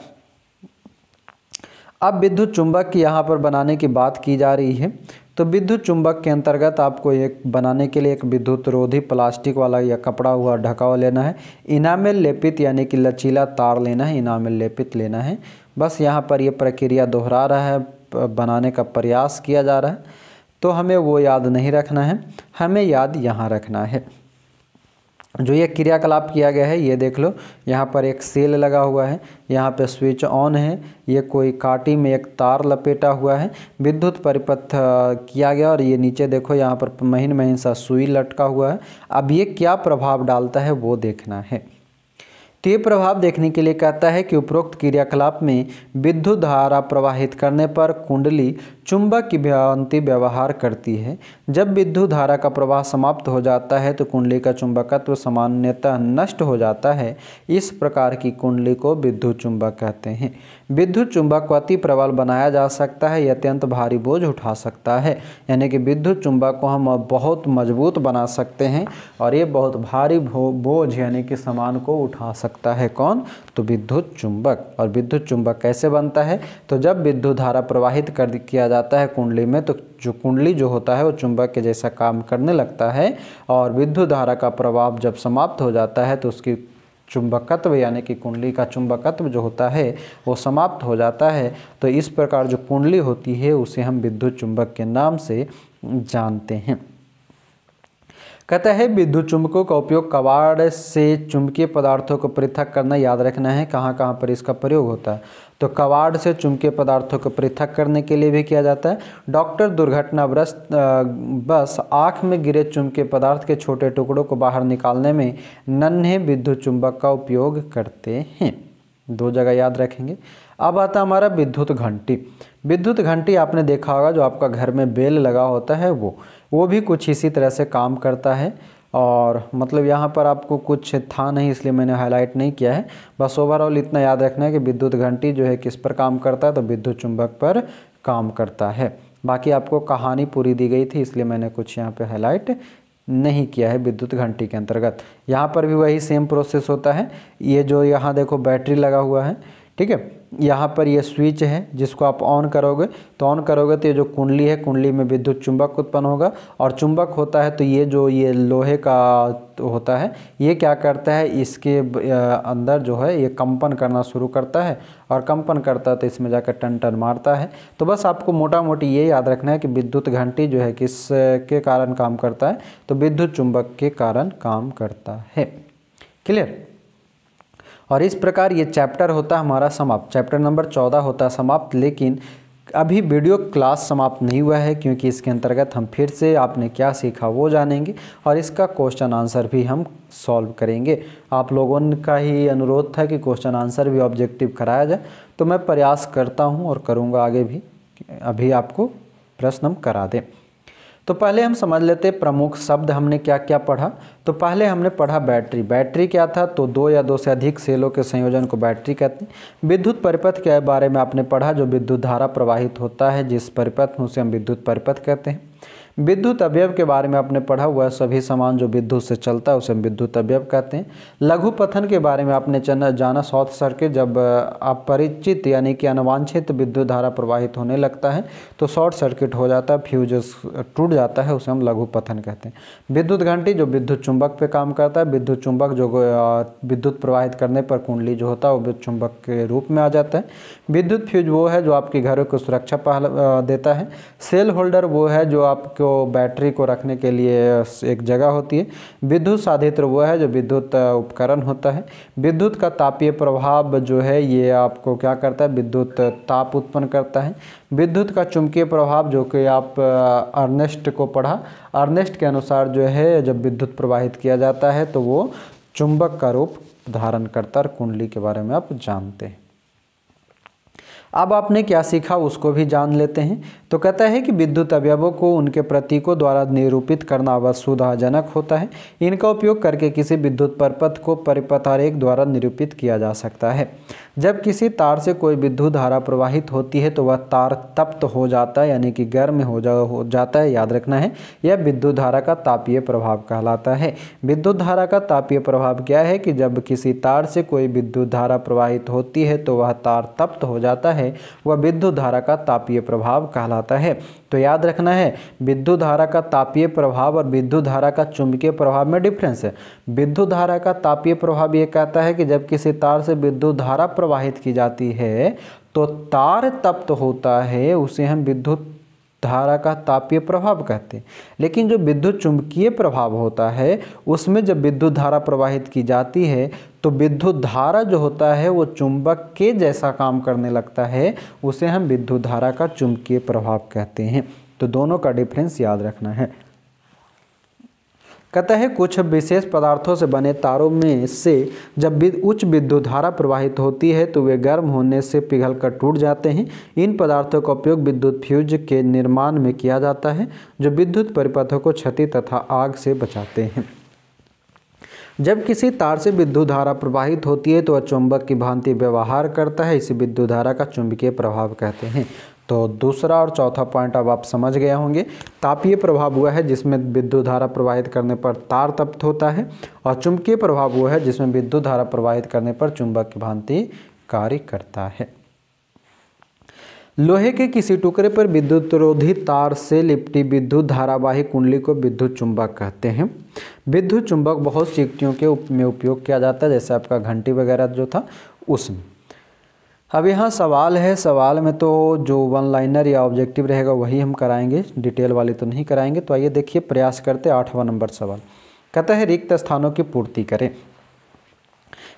अब विद्युत चुंबक की यहाँ पर बनाने की बात की जा रही है तो विद्युत चुंबक के अंतर्गत आपको एक बनाने के लिए एक विद्युत रोधी प्लास्टिक वाला या कपड़ा हुआ ढका हुआ लेना है इनामेल लेपित यानी कि लचीला तार लेना है इनामेल लेपित लेना है बस यहाँ पर ये यह प्रक्रिया दोहरा रहा है बनाने का प्रयास किया जा रहा है तो हमें वो याद नहीं रखना है हमें याद यहाँ रखना है जो ये क्रियाकलाप किया गया है ये देख लो यहाँ पर एक सेल लगा हुआ है यहाँ पर स्विच ऑन है ये कोई काटी में एक तार लपेटा हुआ है विद्युत परिपथ किया गया और ये नीचे देखो यहाँ पर महीन महीन सा सुई लटका हुआ है अब ये क्या प्रभाव डालता है वो देखना है तीय प्रभाव देखने के लिए कहता है कि उपरोक्त क्रियाकलाप में विद्युत धारा प्रवाहित करने पर कुंडली चुंबक की भ्यांति व्यवहार करती है जब विद्युत धारा का प्रवाह समाप्त हो जाता है तो कुंडली का चुंबकत्व सामान्यतः नष्ट हो जाता है इस प्रकार की कुंडली को विद्युत चुंबक कहते हैं विद्युत चुंबक को अति प्रबल बनाया जा सकता है यह अत्यंत भारी बोझ उठा सकता है यानी कि विद्युत चुंबक को हम बहुत मजबूत बना सकते हैं और ये बहुत भारी बोझ यानी कि सामान को उठा सकते सकता है कौन तो विद्युत चुंबक और विद्युत चुंबक कैसे बनता है तो जब विद्युत धारा प्रवाहित कर किया जाता है कुंडली में तो जो कुंडली जो होता है वो चुंबक के जैसा काम करने लगता है और विद्युत धारा का प्रभाव जब समाप्त हो जाता है तो उसकी चुंबकत्व यानी कि कुंडली का चुंबकत्व जो होता है वो समाप्त हो जाता है तो इस प्रकार जो कुंडली होती है उसे हम विद्युत चुंबक के नाम से जानते हैं कहता है विद्युत चुंबकों का उपयोग कबाड़ से चुंबकीय पदार्थों को पृथक करना याद रखना है कहाँ कहाँ पर इसका प्रयोग होता है तो कबाड़ से चुंबकीय पदार्थों को पृथक करने के लिए भी किया जाता है डॉक्टर दुर्घटनाग्रस्त बस आँख में गिरे चुंबकीय पदार्थ के छोटे टुकड़ों को बाहर निकालने में नन्हे विद्युत चुंबक का उपयोग करते हैं दो जगह याद रखेंगे अब आता हमारा विद्युत घंटी विद्युत घंटी आपने देखा होगा जो आपका घर में बेल लगा होता है वो वो भी कुछ इसी तरह से काम करता है और मतलब यहाँ पर आपको कुछ था नहीं इसलिए मैंने हाईलाइट नहीं किया है बस ओवरऑल इतना याद रखना है कि विद्युत घंटी जो है किस पर काम करता है तो विद्युत चुंबक पर काम करता है बाकी आपको कहानी पूरी दी गई थी इसलिए मैंने कुछ यहाँ पे हाईलाइट नहीं किया है विद्युत घंटी के अंतर्गत यहाँ पर भी वही सेम प्रोसेस होता है ये जो यहाँ देखो बैटरी लगा हुआ है ठीक है यहाँ पर यह स्विच है जिसको आप ऑन करोगे तो ऑन करोगे तो ये जो कुंडली है कुंडली में विद्युत चुंबक उत्पन्न होगा और चुंबक होता है तो ये जो ये लोहे का होता है ये क्या करता है इसके अंदर जो है ये कंपन करना शुरू करता है और कंपन करता है तो इसमें जाकर टन टन मारता है तो बस आपको मोटा मोटी ये याद रखना है कि विद्युत घंटी जो है किस के कारण काम करता है तो विद्युत चुंबक के कारण काम करता है क्लियर और इस प्रकार ये चैप्टर होता है हमारा समाप्त चैप्टर नंबर चौदह होता है समाप्त लेकिन अभी वीडियो क्लास समाप्त नहीं हुआ है क्योंकि इसके अंतर्गत हम फिर से आपने क्या सीखा वो जानेंगे और इसका क्वेश्चन आंसर भी हम सॉल्व करेंगे आप लोगों का ही अनुरोध था कि क्वेश्चन आंसर भी ऑब्जेक्टिव कराया जाए तो मैं प्रयास करता हूँ और करूँगा आगे भी अभी आपको प्रश्न हम करा दें तो पहले हम समझ लेते प्रमुख शब्द हमने क्या क्या पढ़ा तो पहले हमने पढ़ा बैटरी बैटरी क्या था तो दो या दो से अधिक सेलों के संयोजन को बैटरी कहते हैं विद्युत परिपथ के बारे में आपने पढ़ा जो विद्युत धारा प्रवाहित होता है जिस परिपथ में उसे हम विद्युत परिपथ कहते हैं विद्युत अवयव के बारे में आपने पढ़ा हुआ है सभी सामान जो विद्युत से चलता है उसे हम विद्युत अवयव कहते हैं लघु पथन के बारे में आपने जाना शॉर्ट सर्किट जब अपरिचित यानी कि अनवांछित विद्युत धारा प्रवाहित होने लगता है तो शॉर्ट सर्किट हो जाता है फ्यूज टूट जाता है उसे हम लघु पथन कहते हैं विद्युत घंटी जो विद्युत चुंबक पर काम करता है विद्युत चुंबक जो विद्युत प्रवाहित करने पर कुंडली जो होता है वो विद्युत चुंबक के रूप में आ जाता है विद्युत फ्यूज वो है जो आपके घरों को सुरक्षा पहल देता है सेल होल्डर वो है जो आपको बैटरी को रखने के लिए एक जगह होती है विद्युत साधित्र वो है जो विद्युत उपकरण होता है विद्युत का तापीय प्रभाव जो है ये आपको क्या करता है विद्युत ताप उत्पन्न करता है विद्युत का चुंबकीय प्रभाव जो कि आप अर्नेस्ट को पढ़ा अर्नेस्ट के अनुसार जो है जब विद्युत प्रवाहित किया जाता है तो वो चुंबक का रूप धारण करता है कुंडली के बारे में आप जानते हैं अब आपने क्या सीखा उसको भी जान लेते हैं तो कहता है कि विद्युत अवयवों को उनके प्रतीकों द्वारा निरूपित करना वसुधाजनक होता है इनका उपयोग करके किसी विद्युत परपथ को परिपथारेख द्वारा निरूपित किया जा सकता है जब किसी तार से कोई विद्युत धारा प्रवाहित होती है तो वह तार तप्त हो जाता है यानी कि गर्म हो जा हो जाता है याद रखना है यह विद्युत धारा का तापीय प्रभाव कहलाता है विद्युत धारा का तापीय प्रभाव क्या है कि जब किसी तार से कोई विद्युत धारा प्रवाहित होती है तो वह तार तप्त हो जाता है वह विद्युत धारा का तापीय प्रभाव कहलाता कहलाता है तो याद रखना है विद्युत धारा का तापीय प्रभाव और विद्युत धारा का चुंबकीय प्रभाव में डिफरेंस है विद्युत धारा का तापीय प्रभाव ये कहता है कि जब किसी तार से विद्युत धारा प्रवाहित की जाती है तो तार तप्त होता है उसे हम विद्युत धारा का तापीय प्रभाव कहते हैं लेकिन जो विद्युत चुंबकीय प्रभाव होता है उसमें जब विद्युत धारा प्रवाहित की जाती है तो विद्युत धारा जो होता है वो चुंबक के जैसा काम करने लगता है उसे हम विद्युत धारा का चुंबकीय प्रभाव कहते हैं तो दोनों का डिफरेंस याद रखना है कहता है कुछ विशेष पदार्थों से बने तारों में से जब उच्च विद्युत धारा प्रवाहित होती है तो वे गर्म होने से पिघल कर टूट जाते हैं इन पदार्थों का उपयोग विद्युत फ्यूज के निर्माण में किया जाता है जो विद्युत परिपथों को क्षति तथा आग से बचाते हैं जब किसी तार से विद्युत धारा प्रवाहित होती है तो वह चुंबक की भांति व्यवहार करता है इसे विद्युत धारा का चुंबकीय प्रभाव कहते हैं तो दूसरा और चौथा पॉइंट अब आप समझ गए होंगे तापीय प्रभाव हुआ है जिसमें विद्युत धारा प्रवाहित करने पर तार तप्त होता है और चुंबकीय प्रभाव हुआ है जिसमें विद्युत धारा प्रवाहित करने पर चुंबक की भांति कार्य करता है लोहे के किसी टुकड़े पर विद्युत रोधी तार से लिपटी विद्युत धारावाही कुंडली को विद्युत चुंबक कहते हैं विद्युत चुंबक बहुत सी युक्तियों के उप में उपयोग किया जाता है जैसे आपका घंटी वगैरह जो था उसमें अब यहाँ सवाल है सवाल में तो जो वन लाइनर या ऑब्जेक्टिव रहेगा वही हम कराएंगे डिटेल वाले तो नहीं कराएंगे तो आइए देखिए प्रयास करते आठवां नंबर सवाल कहता है रिक्त स्थानों की पूर्ति करें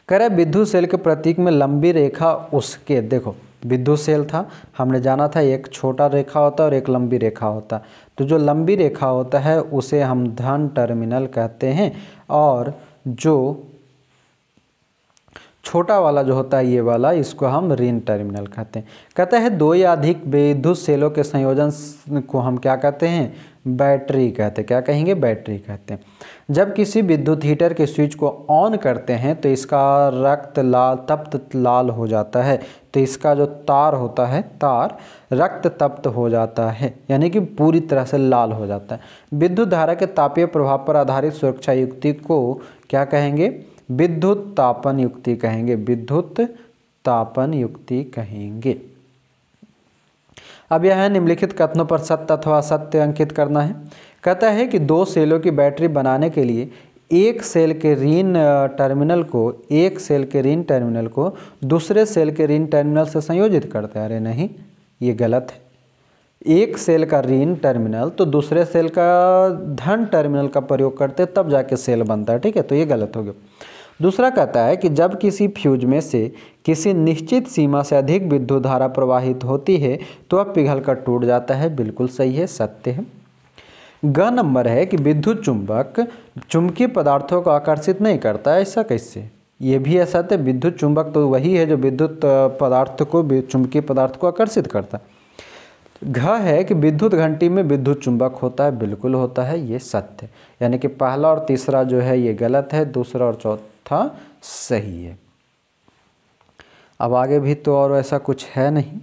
करें विद्युत सेल के प्रतीक में लंबी रेखा उसके देखो विद्युत सेल था हमने जाना था एक छोटा रेखा होता है और एक लंबी रेखा होता तो जो लंबी रेखा होता है उसे हम धन टर्मिनल कहते हैं और जो छोटा वाला जो होता है ये वाला इसको हम रिन टर्मिनल कहते हैं कहता है दो या अधिक विद्युत सेलों के संयोजन को हम क्या कहते हैं बैटरी कहते हैं क्या कहेंगे बैटरी कहते हैं जब किसी विद्युत हीटर के स्विच को ऑन करते हैं तो इसका रक्त लाल तप्त लाल हो जाता है तो इसका जो तार होता है तार रक्त तप्त हो जाता है यानी कि पूरी तरह से लाल हो जाता है विद्युत धारा के तापीय प्रभाव पर आधारित सुरक्षा युक्ति को क्या कहेंगे विद्युत तापन युक्ति कहेंगे विद्युत तापन युक्ति कहेंगे अब यह है निम्नलिखित कथनों पर सत्य अथवा सत्य अंकित करना है कहता है कि दो सेलों की बैटरी बनाने के लिए एक सेल के रीन टर्मिनल को एक सेल के ऋण टर्मिनल को दूसरे सेल के ऋण टर्मिनल से संयोजित करते हैं अरे नहीं ये गलत है एक सेल का ऋण टर्मिनल तो दूसरे सेल का धन टर्मिनल का प्रयोग करते तब जाके सेल बनता है ठीक है तो ये गलत हो गया दूसरा कहता है कि जब किसी फ्यूज में से किसी निश्चित सीमा से अधिक विद्युत धारा प्रवाहित होती है तो अब पिघल कर टूट जाता है बिल्कुल सही है सत्य है ग नंबर है कि विद्युत चुंबक चुंबकीय पदार्थों को आकर्षित नहीं करता है ऐसा कैसे ये भी असत्य विद्युत चुंबक तो वही है जो विद्युत पदार्थ को चुंबकीय पदार्थ को आकर्षित करता है घ है कि विद्युत घंटी में विद्युत चुंबक होता है बिल्कुल होता है ये सत्य यानी कि पहला और तीसरा जो है ये गलत है दूसरा और चौथा था सही है अब आगे भी तो और ऐसा कुछ है नहीं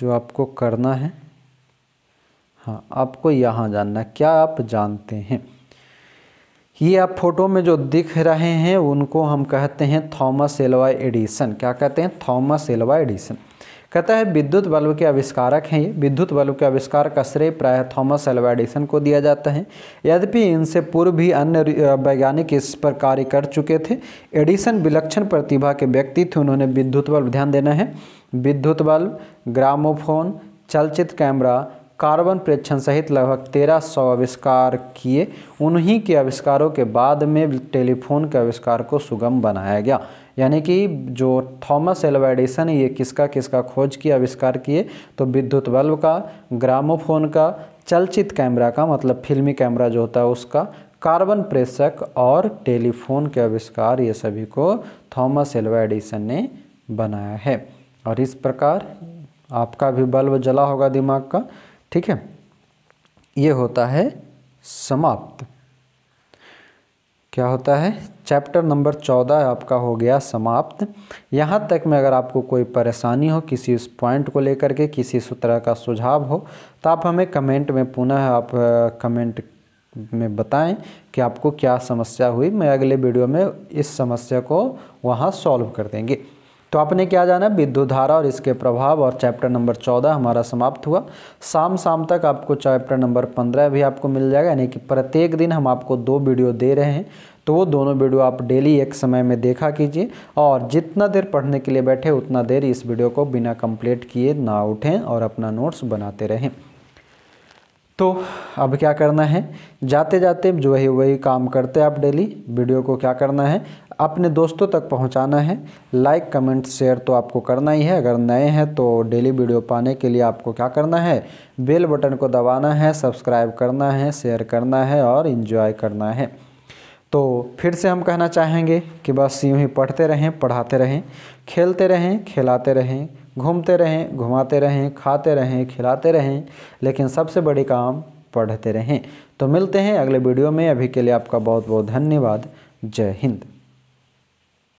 जो आपको करना है हाँ आपको यहाँ जानना है क्या आप जानते हैं ये आप फोटो में जो दिख रहे हैं उनको हम कहते हैं थॉमस एलवा एडिसन क्या कहते हैं थॉमस एलवा एडिसन कहता है विद्युत बल्ब के आविष्कारक हैं ये विद्युत बल्ब के आविष्कार का श्रेय प्राय थॉमस एल्वा एडिसन को दिया जाता है यद्यपि इनसे पूर्व भी अन्य वैज्ञानिक इस पर कार्य कर चुके थे एडिसन विलक्षण प्रतिभा के व्यक्ति थे उन्होंने विद्युत बल्ब ध्यान देना है विद्युत बल्ब ग्रामोफोन चलचित्र कैमरा कार्बन प्रेक्षण सहित लगभग तेरह सौ आविष्कार किए उन्हीं के आविष्कारों के बाद में टेलीफोन के आविष्कार को सुगम बनाया गया यानी कि जो थॉमस एल्वा ने ये किसका किसका खोज किए आविष्कार किए तो विद्युत बल्ब का ग्रामोफोन का चलचित कैमरा का मतलब फिल्मी कैमरा जो होता है उसका कार्बन प्रेसक और टेलीफोन के आविष्कार ये सभी को थॉमस एल्वा एडिसन ने बनाया है और इस प्रकार आपका भी बल्ब जला होगा दिमाग का ठीक है ये होता है समाप्त क्या होता है चैप्टर नंबर चौदह आपका हो गया समाप्त यहाँ तक में अगर आपको कोई परेशानी हो किसी उस पॉइंट को लेकर के किसी उस तरह का सुझाव हो तो आप हमें कमेंट में पुनः आप कमेंट में बताएं कि आपको क्या समस्या हुई मैं अगले वीडियो में इस समस्या को वहाँ सॉल्व कर देंगे तो आपने क्या जाना विद्युत धारा और इसके प्रभाव और चैप्टर नंबर चौदह हमारा समाप्त हुआ शाम शाम तक आपको चैप्टर नंबर पंद्रह भी आपको मिल जाएगा यानी कि प्रत्येक दिन हम आपको दो वीडियो दे रहे हैं तो वो दोनों वीडियो आप डेली एक समय में देखा कीजिए और जितना देर पढ़ने के लिए बैठे उतना देर इस वीडियो को बिना कंप्लीट किए ना उठें और अपना नोट्स बनाते रहें तो अब क्या करना है जाते जाते जो है वही काम करते आप डेली वीडियो को क्या करना है अपने दोस्तों तक पहुंचाना है लाइक कमेंट शेयर तो आपको करना ही है अगर नए हैं तो डेली वीडियो पाने के लिए आपको क्या करना है बेल बटन को दबाना है सब्सक्राइब करना है शेयर करना है और इन्जॉय करना है तो फिर से हम कहना चाहेंगे कि बस यूँ ही पढ़ते रहें पढ़ाते रहें खेलते रहें खिलाते रहें घूमते रहें घुमाते रहें खाते रहें खिलाते रहें लेकिन सबसे बड़ी काम पढ़ते रहें तो मिलते हैं अगले वीडियो में अभी के लिए आपका बहुत बहुत धन्यवाद जय हिंद